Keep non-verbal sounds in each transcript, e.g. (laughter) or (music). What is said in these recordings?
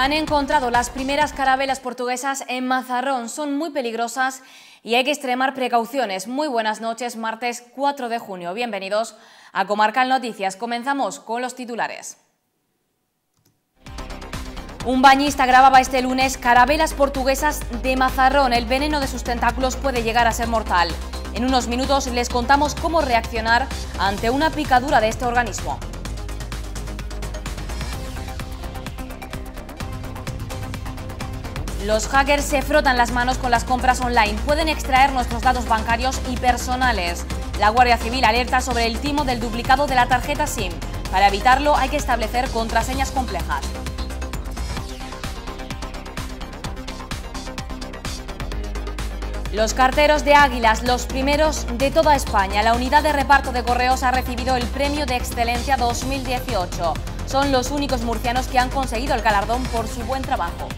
Han encontrado las primeras carabelas portuguesas en Mazarrón. Son muy peligrosas y hay que extremar precauciones. Muy buenas noches, martes 4 de junio. Bienvenidos a Comarcal Noticias. Comenzamos con los titulares. Un bañista grababa este lunes carabelas portuguesas de Mazarrón. El veneno de sus tentáculos puede llegar a ser mortal. En unos minutos les contamos cómo reaccionar ante una picadura de este organismo. Los hackers se frotan las manos con las compras online. Pueden extraer nuestros datos bancarios y personales. La Guardia Civil alerta sobre el timo del duplicado de la tarjeta SIM. Para evitarlo hay que establecer contraseñas complejas. Los carteros de Águilas, los primeros de toda España, la unidad de reparto de correos ha recibido el Premio de Excelencia 2018. Son los únicos murcianos que han conseguido el galardón por su buen trabajo.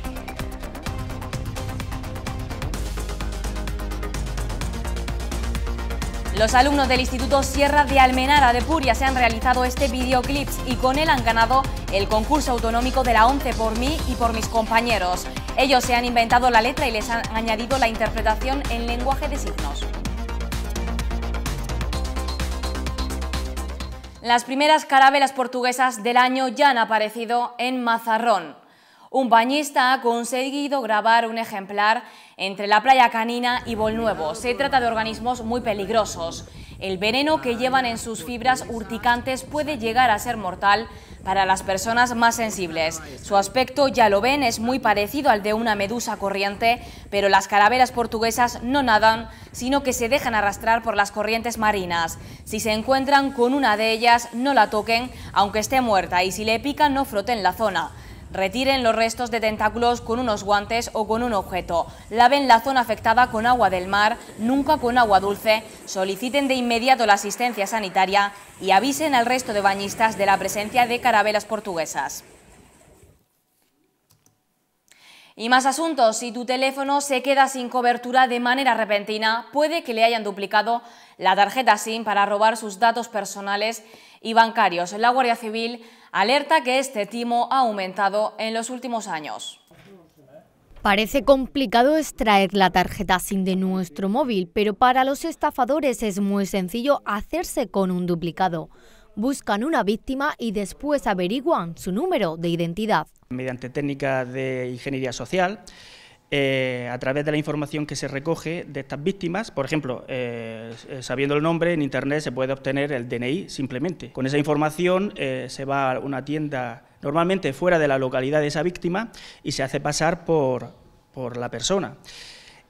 Los alumnos del Instituto Sierra de Almenara de Puria se han realizado este videoclip y con él han ganado el concurso autonómico de la ONCE por mí y por mis compañeros. Ellos se han inventado la letra y les han añadido la interpretación en lenguaje de signos. Las primeras carabelas portuguesas del año ya han aparecido en Mazarrón. Un bañista ha conseguido grabar un ejemplar entre la playa canina y Bolnuevo. Se trata de organismos muy peligrosos. El veneno que llevan en sus fibras urticantes puede llegar a ser mortal para las personas más sensibles. Su aspecto, ya lo ven, es muy parecido al de una medusa corriente, pero las calaveras portuguesas no nadan, sino que se dejan arrastrar por las corrientes marinas. Si se encuentran con una de ellas, no la toquen, aunque esté muerta, y si le pican, no froten la zona. Retiren los restos de tentáculos con unos guantes o con un objeto. Laven la zona afectada con agua del mar, nunca con agua dulce. Soliciten de inmediato la asistencia sanitaria y avisen al resto de bañistas de la presencia de carabelas portuguesas. Y más asuntos, si tu teléfono se queda sin cobertura de manera repentina, puede que le hayan duplicado la tarjeta SIM para robar sus datos personales y bancarios. La Guardia Civil alerta que este timo ha aumentado en los últimos años. Parece complicado extraer la tarjeta sin de nuestro móvil, pero para los estafadores es muy sencillo hacerse con un duplicado. Buscan una víctima y después averiguan su número de identidad. Mediante técnicas de ingeniería social, eh, a través de la información que se recoge de estas víctimas. Por ejemplo, eh, eh, sabiendo el nombre, en Internet se puede obtener el DNI simplemente. Con esa información se va a una tienda normalmente fuera de la localidad de esa víctima y se hace pasar por, por la persona.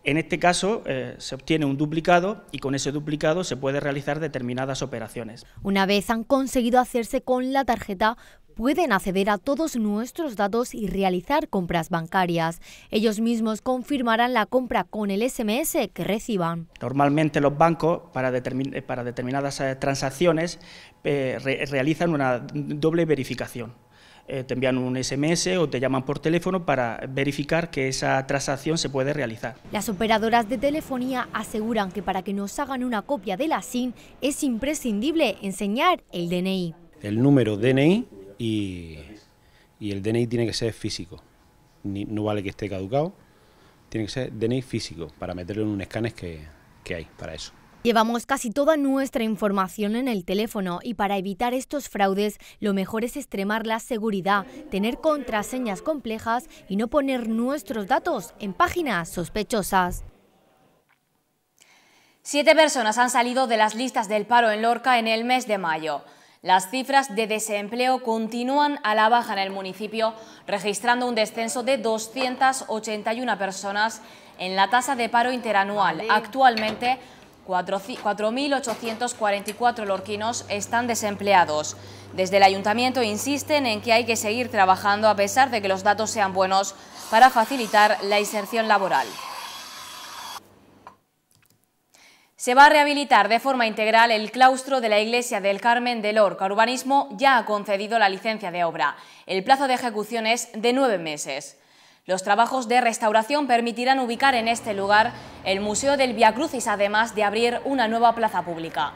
En este caso, eh, se obtiene un duplicado y con ese duplicado se puede realizar determinadas operaciones. Una vez han conseguido hacerse con la tarjeta, pueden acceder a todos nuestros datos y realizar compras bancarias. Ellos mismos confirmarán la compra con el SMS que reciban. Normalmente los bancos para, determinadas eh, transacciones eh, realizan una doble verificación. Eh, te envían un SMS o te llaman por teléfono para verificar que esa transacción se puede realizar. Las operadoras de telefonía aseguran que para que nos hagan una copia de la SIM es imprescindible enseñar el DNI. El número DNI y, el DNI tiene que ser físico. no vale que esté caducado, tiene que ser DNI físico para meterlo en un escáner que hay para eso. Llevamos casi toda nuestra información en el teléfono y para evitar estos fraudes lo mejor es extremar la seguridad, tener contraseñas complejas y no poner nuestros datos en páginas sospechosas. Siete personas han salido de las listas del paro en Lorca en el mes de mayo. Las cifras de desempleo continúan a la baja en el municipio, registrando un descenso de 281 personas en la tasa de paro interanual, actualmente 4.844 lorquinos están desempleados. Desde el ayuntamiento insisten en que hay que seguir trabajando a pesar de que los datos sean buenos para facilitar la inserción laboral. Se va a rehabilitar de forma integral el claustro de la Iglesia del Carmen de Lorca. Urbanismo ya ha concedido la licencia de obra. El plazo de ejecución es de nueve meses. Los trabajos de restauración permitirán ubicar en este lugar el Museo del Via Crucis, además de abrir una nueva plaza pública.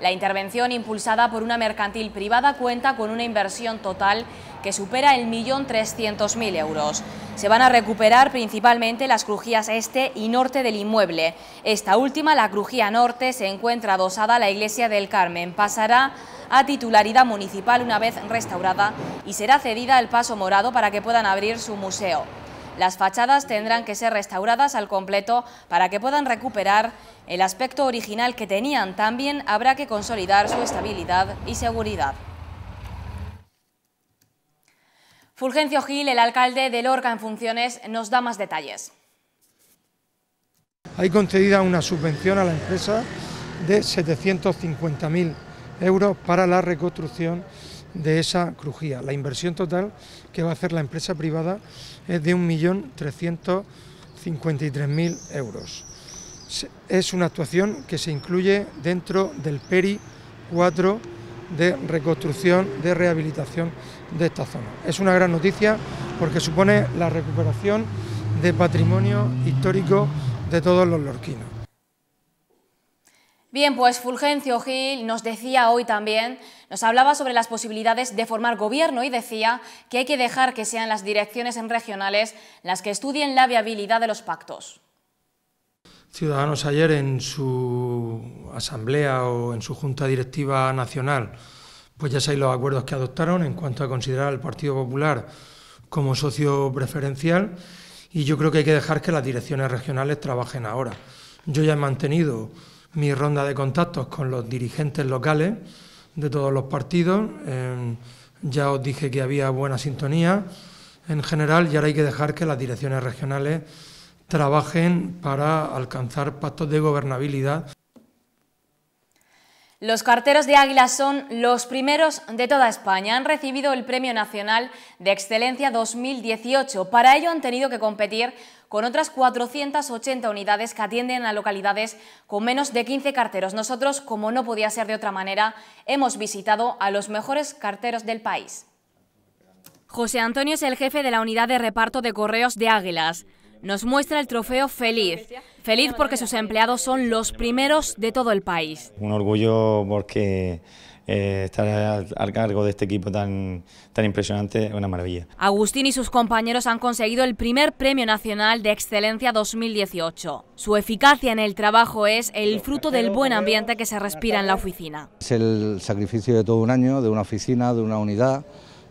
La intervención impulsada por una mercantil privada cuenta con una inversión total que supera el millón trescientos mil euros. Se van a recuperar principalmente las crujías este y norte del inmueble. Esta última, la crujía norte, se encuentra adosada a la iglesia del Carmen. Pasará a titularidad municipal una vez restaurada y será cedida el Paso Morado para que puedan abrir su museo. Las fachadas tendrán que ser restauradas al completo para que puedan recuperar el aspecto original que tenían. También habrá que consolidar su estabilidad y seguridad. Fulgencio Gil, el alcalde de Lorca en funciones, nos da más detalles. Hay concedida una subvención a la empresa de 750.000 euros para la reconstrucción de esa crujía. La inversión total que va a hacer la empresa privada es de 1.353.000 euros. Es una actuación que se incluye dentro del PERI 4 de reconstrucción, de rehabilitación de esta zona. Es una gran noticia porque supone la recuperación de patrimonio histórico de todos los lorquinos. Bien, pues Fulgencio Gil nos decía hoy también, nos hablaba sobre las posibilidades de formar gobierno y decía que hay que dejar que sean las direcciones regionales las que estudien la viabilidad de los pactos. Ciudadanos ayer en su asamblea o en su junta directiva nacional, pues ya sabéis los acuerdos que adoptaron en cuanto a considerar al Partido Popular como socio preferencial y yo creo que hay que dejar que las direcciones regionales trabajen ahora. Yo ya he mantenido mi ronda de contactos con los dirigentes locales de todos los partidos. Eh, ya os dije que había buena sintonía en general y ahora hay que dejar que las direcciones regionales trabajen para alcanzar pactos de gobernabilidad. Los carteros de Águilas son los primeros de toda España. Han recibido el Premio Nacional de Excelencia 2018. Para ello han tenido que competir con otras 480 unidades que atienden a localidades con menos de 15 carteros. Nosotros, como no podía ser de otra manera, hemos visitado a los mejores carteros del país. José Antonio es el jefe de la unidad de reparto de correos de Águilas nos muestra el trofeo feliz. Feliz porque sus empleados son los primeros de todo el país. Un orgullo porque eh, estar al, cargo de este equipo tan, tan impresionante es una maravilla. Agustín y sus compañeros han conseguido el primer Premio Nacional de Excelencia 2018. Su eficacia en el trabajo es el fruto del buen ambiente que se respira en la oficina. Es el sacrificio de todo un año, de una oficina, de una unidad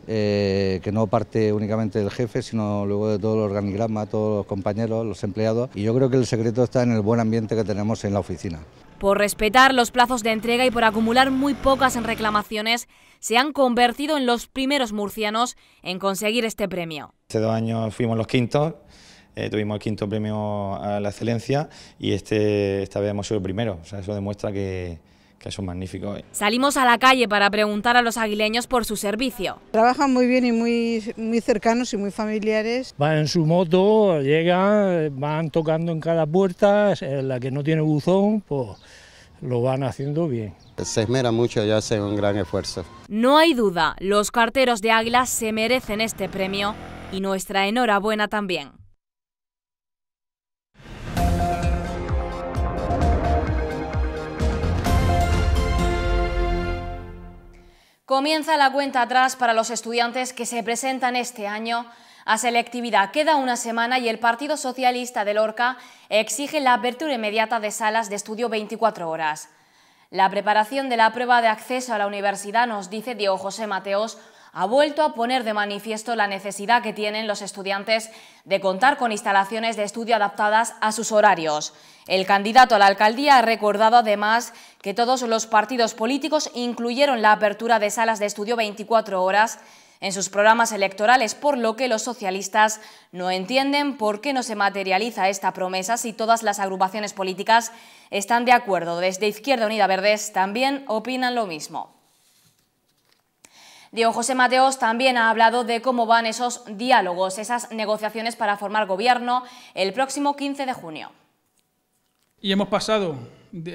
eh, que no parte únicamente del jefe, sino luego de todo el organigrama, todos los compañeros, los empleados. Y yo creo que el secreto está en el buen ambiente que tenemos en la oficina. Por respetar los plazos de entrega y por acumular muy pocas reclamaciones, se han convertido en los primeros murcianos en conseguir este premio. Hace dos años fuimos los quintos, eh, tuvimos el quinto premio a la excelencia y este, esta vez hemos sido el primero. eso demuestra que, que son magníficos. Salimos a la calle para preguntar a los aguileños por su servicio. Trabajan muy bien y muy, muy cercanos y muy familiares. Van en su moto, llegan, van tocando en cada puerta, la que no tiene buzón, pues lo van haciendo bien. Se esmera mucho ya hace un gran esfuerzo. No hay duda, los carteros de Águila se merecen este premio y nuestra enhorabuena también. Comienza la cuenta atrás para los estudiantes que se presentan este año a selectividad. Queda una semana y el Partido Socialista de Lorca exige la apertura inmediata de salas de estudio 24 horas. La preparación de la prueba de acceso a la universidad, nos dice Diego José Mateos, ha vuelto a poner de manifiesto la necesidad que tienen los estudiantes de contar con instalaciones de estudio adaptadas a sus horarios. El candidato a la alcaldía ha recordado además que todos los partidos políticos incluyeron la apertura de salas de estudio 24 horas en sus programas electorales, por lo que los socialistas no entienden por qué no se materializa esta promesa si todas las agrupaciones políticas están de acuerdo. Desde Izquierda Unida Verdes también opinan lo mismo. Diego José Mateos también ha hablado de cómo van esos diálogos, esas negociaciones para formar gobierno el próximo 15 de junio. Y hemos pasado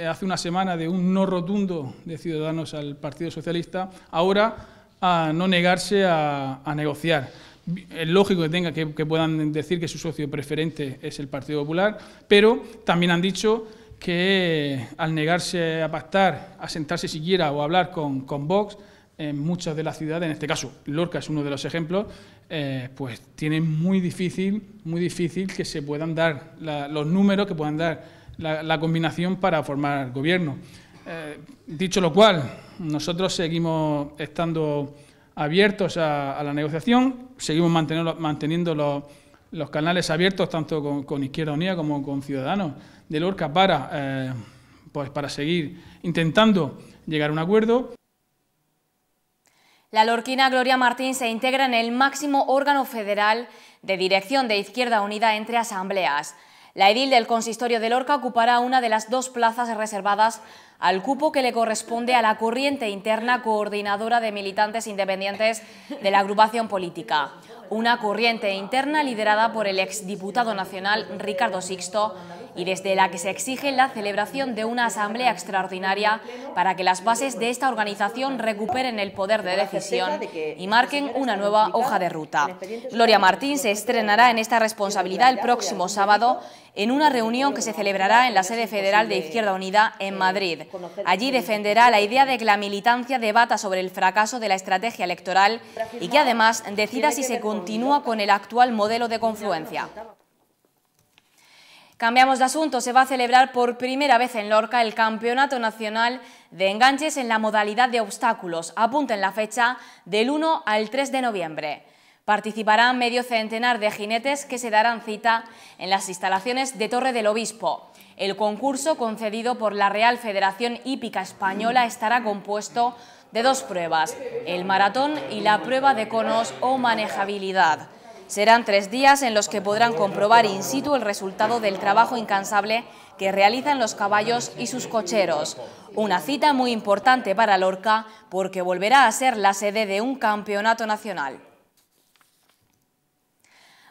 hace una semana de un no rotundo de Ciudadanos al Partido Socialista, ahora a no negarse a, negociar. Es lógico que, tenga, que, puedan decir que su socio preferente es el Partido Popular, pero también han dicho que al negarse a pactar, a sentarse siquiera o a hablar con, con Vox, en muchas de las ciudades, en este caso Lorca es uno de los ejemplos, eh, pues tiene muy difícil, muy difícil que se puedan dar los números, que puedan dar la, combinación para formar gobierno. Eh, dicho lo cual, nosotros seguimos estando abiertos a, la negociación, seguimos manteniendo, los, canales abiertos tanto con, Izquierda Unida como con Ciudadanos de Lorca para, eh, pues para seguir intentando llegar a un acuerdo. La lorquina Gloria Martín se integra en el máximo órgano federal de dirección de Izquierda Unida entre asambleas. La edil del consistorio de Lorca ocupará una de las dos plazas reservadas al cupo que le corresponde a la corriente interna coordinadora de militantes independientes de la agrupación política. Una corriente interna liderada por el exdiputado nacional Ricardo Sixto y desde la que se exige la celebración de una asamblea extraordinaria para que las bases de esta organización recuperen el poder de decisión y marquen una nueva hoja de ruta. Gloria Martín se estrenará en esta responsabilidad el próximo sábado en una reunión que se celebrará en la sede federal de Izquierda Unida en eh, Madrid. Allí defenderá la idea de que la militancia debata sobre el fracaso de la estrategia electoral y que además decida si se continúa con el actual modelo de confluencia. Cambiamos de asunto, se va a celebrar por primera vez en Lorca el Campeonato Nacional de Enganches en la modalidad de obstáculos. en la fecha del 1 al 3 de noviembre. Participarán medio centenar de jinetes que se darán cita en las instalaciones de Torre del Obispo. El concurso concedido por la Real Federación Hípica Española estará compuesto de dos pruebas, el maratón y la prueba de conos o manejabilidad. Serán tres días en los que podrán comprobar in situ el resultado del trabajo incansable que realizan los caballos y sus cocheros. Una cita muy importante para Lorca porque volverá a ser la sede de un campeonato nacional.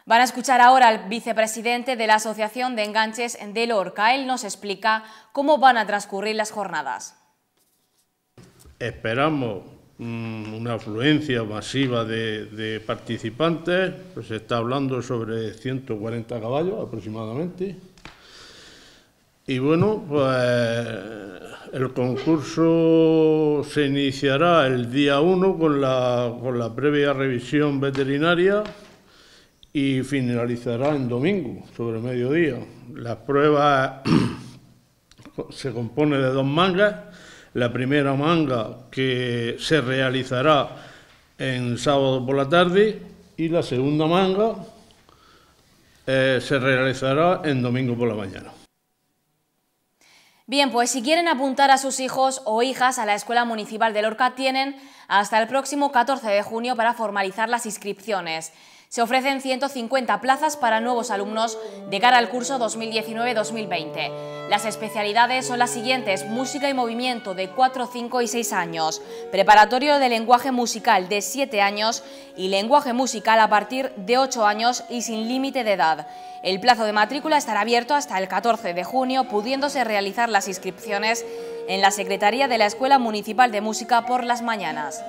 Van a escuchar ahora al vicepresidente de la Asociación de Enganches de Lorca. Él nos explica cómo van a transcurrir las jornadas. Esperamos Mm, una afluencia masiva de, participantes, pues se está hablando sobre 140 caballos aproximadamente. Y bueno, pues el concurso se iniciará el día 1 con la, con la previa revisión veterinaria y finalizará en domingo, sobre mediodía. La prueba. (clears throat) se compone de dos mangas la primera manga que se realizará en sábado por la tarde y la segunda manga eh, se realizará en domingo por la mañana. Bien, pues si quieren apuntar a sus hijos o hijas a la Escuela Municipal de Lorca, tienen hasta el próximo 14 de junio para formalizar las inscripciones. Se ofrecen 150 plazas para nuevos alumnos de cara al curso 2019-2020. Las especialidades son las siguientes, música y movimiento de 4, 5 y 6 años, preparatorio de lenguaje musical de 7 años y lenguaje musical a partir de 8 años y sin límite de edad. El plazo de matrícula estará abierto hasta el 14 de junio, pudiéndose realizar las inscripciones en la Secretaría de la Escuela Municipal de Música por las mañanas.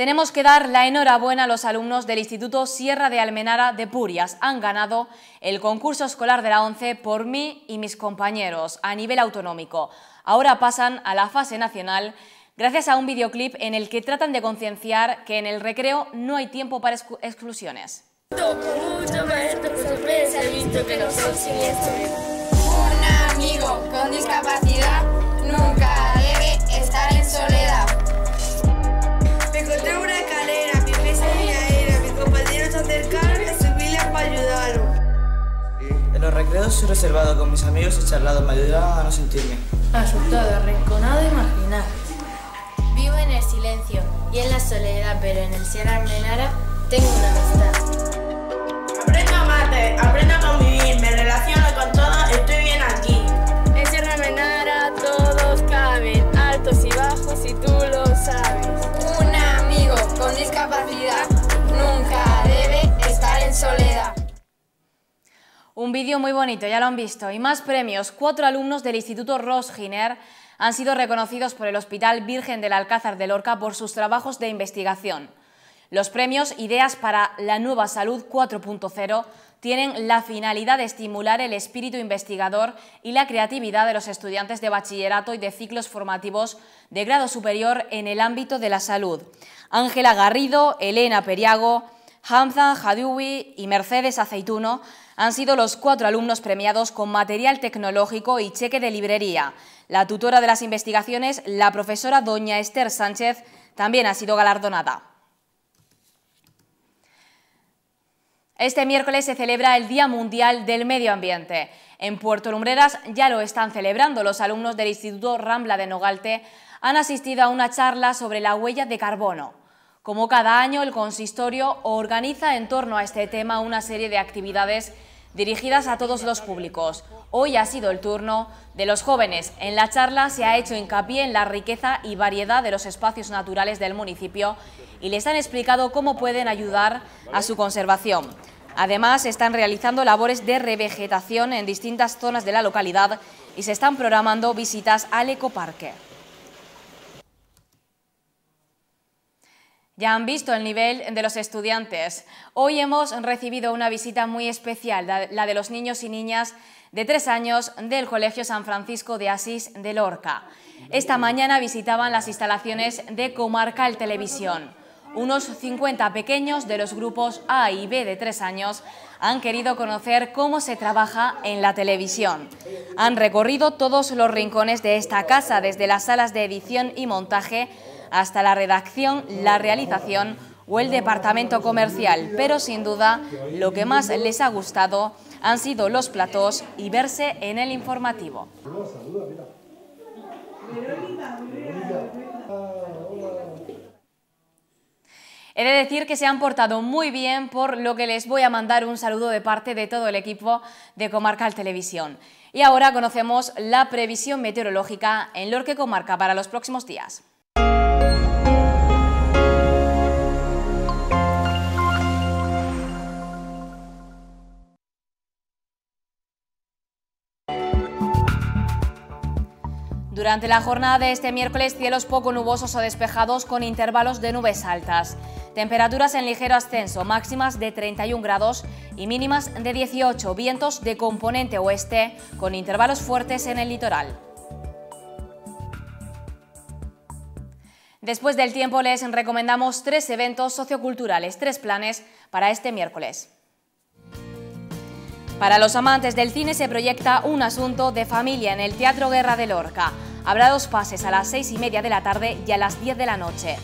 Tenemos que dar la enhorabuena a los alumnos del Instituto Sierra de Almenara de Purias. Han ganado el concurso escolar de la ONCE por mí y mis compañeros a nivel autonómico. Ahora pasan a la fase nacional gracias a un videoclip en el que tratan de concienciar que en el recreo no hay tiempo para exclusiones. sorpresa, visto que son que soy reservado, con mis amigos he charlado, me ayuda a no sentirme. Asustada, y imaginada. Vivo en el silencio y en la soledad, pero en el Sierra Menara tengo una amistad. Aprendo a amarte, aprendo a convivir, me relaciono con todos, estoy bien aquí. En Sierra Menara todos caben, altos y bajos y tú lo sabes. Un amigo con discapacidad nunca debe estar en soledad. Un vídeo muy bonito, ya lo han visto. Y más premios. Cuatro alumnos del Instituto Rosginer han sido reconocidos por el Hospital Virgen del Alcázar de Lorca por sus trabajos de investigación. Los premios Ideas para la Nueva Salud 4.0 tienen la finalidad de estimular el espíritu investigador y la creatividad de los estudiantes de bachillerato y de ciclos formativos de grado superior en el ámbito de la salud. Ángela Garrido, Elena Periago, Hamza Hadoui y Mercedes Aceituno han sido los cuatro alumnos premiados con material tecnológico y cheque de librería. La tutora de las investigaciones, la profesora doña Esther Sánchez, también ha sido galardonada. Este miércoles se celebra el Día Mundial del Medio Ambiente. En Puerto Lumbreras ya lo están celebrando. Los alumnos del Instituto Rambla de Nogalte han asistido a una charla sobre la huella de carbono. Como cada año, el consistorio organiza en torno a este tema una serie de actividades dirigidas a todos los públicos. Hoy ha sido el turno de los jóvenes. En la charla se ha hecho hincapié en la riqueza y variedad de los espacios naturales del municipio y les han explicado cómo pueden ayudar a su conservación. Además, están realizando labores de revegetación en distintas zonas de la localidad y se están programando visitas al ecoparque. Ya han visto el nivel de los estudiantes. Hoy hemos recibido una visita muy especial, la de los niños y niñas de tres años del Colegio San Francisco de Asís de Lorca. Esta mañana visitaban las instalaciones de Comarca El Televisión. Unos 50 pequeños de los grupos A y B de tres años han querido conocer cómo se trabaja en la televisión. Han recorrido todos los rincones de esta casa, desde las salas de edición y montaje hasta la redacción, la realización o el departamento comercial, pero sin duda lo que más les ha gustado han sido los platos y verse en el informativo. He de decir que se han portado muy bien, por lo que les voy a mandar un saludo de parte de todo el equipo de Comarcal Televisión. Y ahora conocemos la previsión meteorológica en Lorque Comarca para los próximos días. Durante la jornada de este miércoles, cielos poco nubosos o despejados con intervalos de nubes altas. Temperaturas en ligero ascenso, máximas de 31 grados y mínimas de 18, vientos de componente oeste con intervalos fuertes en el litoral. Después del tiempo les recomendamos tres eventos socioculturales, tres planes para este miércoles. Para los amantes del cine se proyecta un asunto de familia en el Teatro Guerra de Lorca. Habrá dos pases a las seis y media de la tarde y a las 10 de la noche.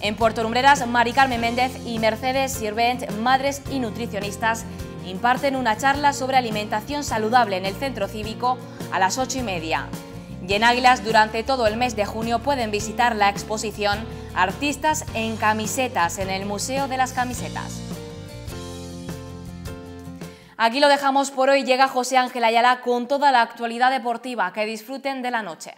En Puerto Lumbreras, Mari Carmen Méndez y Mercedes Sirvent, madres y nutricionistas, imparten una charla sobre alimentación saludable en el centro cívico a las ocho y media. Y en Águilas, durante todo el mes de junio pueden visitar la exposición Artistas en Camisetas en el Museo de las Camisetas. Aquí lo dejamos por hoy. Llega José Ángel Ayala con toda la actualidad deportiva. Que disfruten de la noche.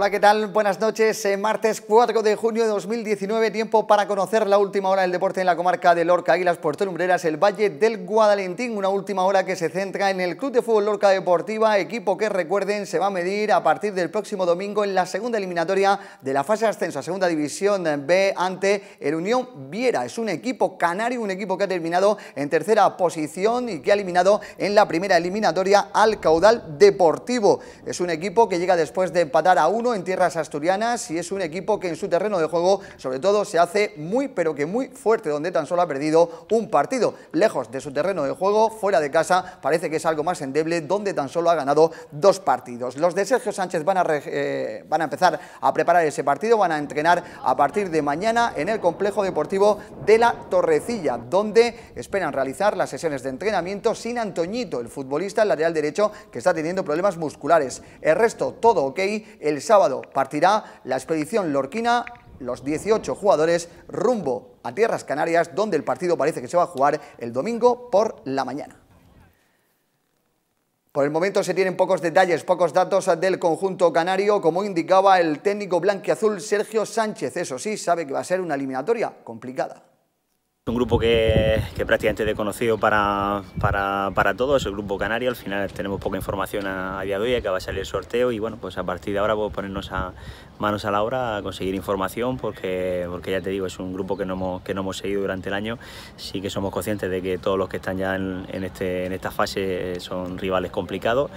Hola, ¿qué tal? Buenas noches. Eh, martes 4 de junio de 2019, tiempo para conocer la última hora del deporte en la comarca de Lorca, Águilas, Puerto Lumbreras, el Valle del Guadalentín. Una última hora que se centra en el Club de Fútbol Lorca Deportiva, equipo que recuerden se va a medir a partir del próximo domingo en la segunda eliminatoria de la fase de ascenso a Segunda División B ante el Unión Viera. Es un equipo canario, un equipo que ha terminado en tercera posición y que ha eliminado en la primera eliminatoria al Caudal Deportivo. Es un equipo que llega después de empatar a uno en tierras asturianas y es un equipo que en su terreno de juego sobre todo se hace muy pero que muy fuerte donde tan solo ha perdido un partido. Lejos de su terreno de juego, fuera de casa, parece que es algo más endeble donde tan solo ha ganado dos partidos. Los de Sergio Sánchez van a, eh, van a empezar a preparar ese partido, van a entrenar a partir de mañana en el complejo deportivo de la Torrecilla, donde esperan realizar las sesiones de entrenamiento sin Antoñito, el futbolista el lateral derecho que está teniendo problemas musculares. El resto todo ok el sábado sábado partirá la expedición lorquina, los 18 jugadores, rumbo a Tierras Canarias, donde el partido parece que se va a jugar el domingo por la mañana. Por el momento se tienen pocos detalles, pocos datos del conjunto canario, como indicaba el técnico blanquiazul Sergio Sánchez. Eso sí, sabe que va a ser una eliminatoria complicada. Es Un grupo que, prácticamente desconocido para, para, para, todos, el grupo canario. Al final tenemos poca información a, día de hoy, acaba de salir el sorteo y bueno, pues a partir de ahora a ponernos manos a la obra, a conseguir información, porque, porque ya te digo, es un grupo que no, hemos, que no hemos seguido durante el año. Sí que somos conscientes de que todos los que están ya en este, esta fase son rivales complicados.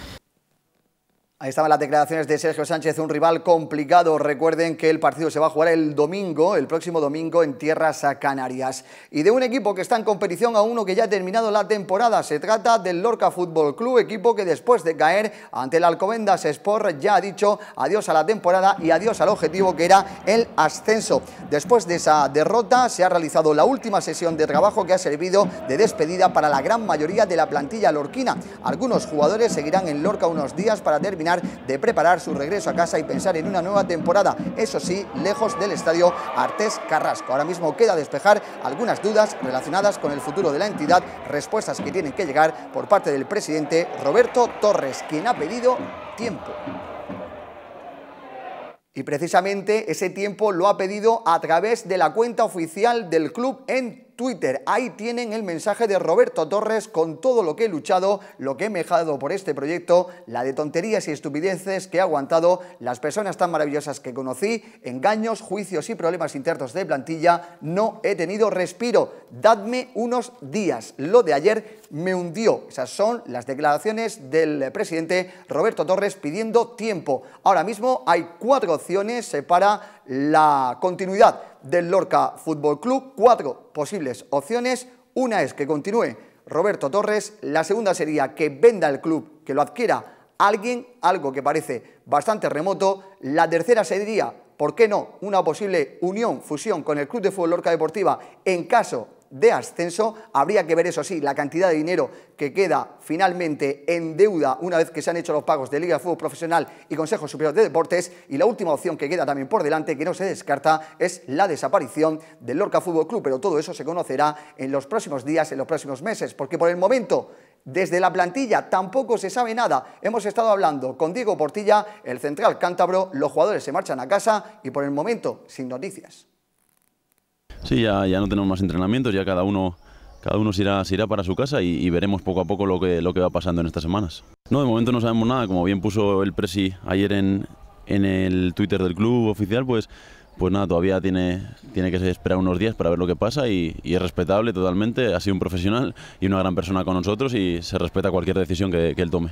Ahí estaban las declaraciones de Sergio Sánchez, un rival complicado. Recuerden que el partido se va a jugar el domingo, el próximo domingo, en tierras canarias. Y de un equipo que está en competición a uno que ya ha terminado la temporada. Se trata del Lorca Fútbol Club, equipo que después de caer ante el Alcobendas Sport ya ha dicho adiós a la temporada y adiós al objetivo que era el ascenso. Después de esa derrota se ha realizado la última sesión de trabajo que ha servido de despedida para la gran mayoría de la plantilla lorquina. Algunos jugadores seguirán en Lorca unos días para terminar de preparar su regreso a casa y pensar en una nueva temporada, eso sí, lejos del estadio Artés Carrasco. Ahora mismo queda despejar algunas dudas relacionadas con el futuro de la entidad, respuestas que tienen que llegar por parte del presidente Roberto Torres, quien ha pedido tiempo. Y precisamente ese tiempo lo ha pedido a través de la cuenta oficial del club en Twitter. Ahí tienen el mensaje de Roberto Torres con todo lo que he luchado, lo que he mejado por este proyecto, la de tonterías y estupideces que he aguantado, las personas tan maravillosas que conocí, engaños, juicios y problemas internos de plantilla. No he tenido respiro. Dadme unos días. Lo de ayer me hundió. Esas son las declaraciones del presidente Roberto Torres pidiendo tiempo. Ahora mismo hay cuatro opciones para la continuidad del Lorca Fútbol Club. Cuatro posibles opciones. Una es que continúe Roberto Torres. La segunda sería que venda el club, que lo adquiera alguien, algo que parece bastante remoto. La tercera sería, ¿por qué no?, una posible unión, fusión con el Club de Fútbol Lorca Deportiva en caso de ascenso. Habría que ver, eso sí, la cantidad de dinero que queda finalmente en deuda una vez que se han hecho los pagos de Liga de Fútbol Profesional y Consejo Superior de Deportes. Y la última opción que queda también por delante, que no se descarta, es la desaparición del Lorca Fútbol Club. Pero todo eso se conocerá en los próximos días, en los próximos meses, porque por el momento desde la plantilla tampoco se sabe nada. Hemos estado hablando con Diego Portilla, el central cántabro, los jugadores se marchan a casa y por el momento sin noticias. Sí, ya, ya no tenemos más entrenamientos, ya cada uno, cada uno se, irá, irá para su casa y, veremos poco a poco lo que, lo que va pasando en estas semanas. No, de momento no sabemos nada, como bien puso el Presi ayer en, el Twitter del club oficial, pues, pues nada, todavía tiene, tiene que esperar unos días para ver lo que pasa y, es respetable totalmente, ha sido un profesional y una gran persona con nosotros y se respeta cualquier decisión que él tome.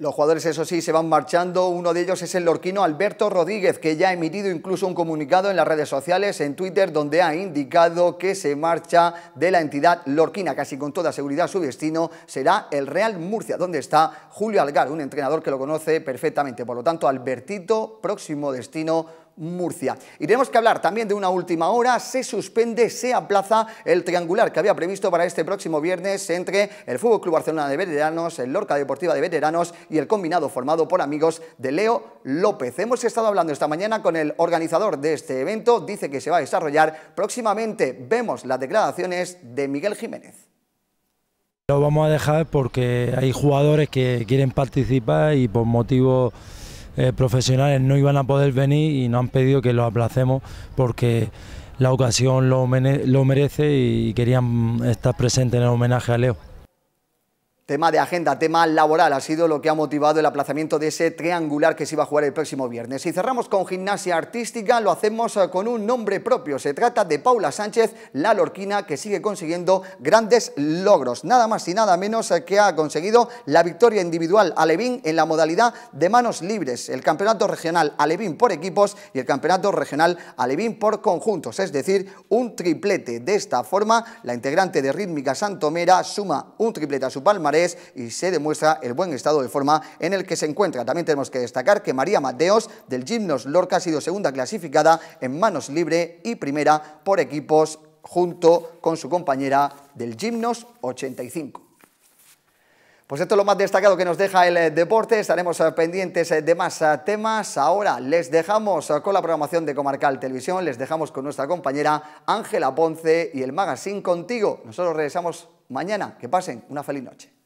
Los jugadores, eso sí, se van marchando. Uno de ellos es el lorquino Alberto Rodríguez, que ya ha emitido incluso un comunicado en las redes sociales, en Twitter, donde ha indicado que se marcha de la entidad lorquina. Casi con toda seguridad su destino será el Real Murcia, donde está Julio Algar, un entrenador que lo conoce perfectamente. Por lo tanto, Albertito, próximo destino Murcia. Y tenemos que hablar también de una última hora, se suspende, se aplaza el triangular que había previsto para este próximo viernes entre el Fútbol Club Barcelona de Veteranos, el Lorca Deportiva de Veteranos y el combinado formado por amigos de Leo López. Hemos estado hablando esta mañana con el organizador de este evento, dice que se va a desarrollar próximamente. Vemos las declaraciones de Miguel Jiménez. Lo vamos a dejar porque hay jugadores que quieren participar y por motivos eh, profesionales no iban a poder venir y nos han pedido que lo aplacemos porque la ocasión lo, lo merece y querían estar presentes en el homenaje a Leo tema de agenda, tema laboral, ha sido lo que ha motivado el aplazamiento de ese triangular que se iba a jugar el próximo viernes. Y cerramos con gimnasia artística, lo hacemos eh, con un nombre propio. Se trata de Paula Sánchez, la lorquina, que sigue consiguiendo grandes logros. Nada más y nada menos eh, que ha conseguido la victoria individual Alevín en la modalidad de manos libres, el campeonato regional Alevín por equipos y el campeonato regional Alevín por conjuntos, es decir, un triplete. De esta forma, la integrante de Rítmica Santomera suma un triplete a su palmarés y se demuestra el buen estado de forma en el que se encuentra. También tenemos que destacar que María Mateos del Gimnos Lorca ha sido segunda clasificada en manos libre y primera por equipos junto con su compañera del Gimnos 85. Pues esto es lo más destacado que nos deja el eh, deporte, estaremos eh, pendientes eh, de más temas. Ahora les dejamos con la programación de Comarcal Televisión, les dejamos con nuestra compañera Ángela Ponce y el Magazine Contigo. Nosotros regresamos mañana, que pasen una feliz noche.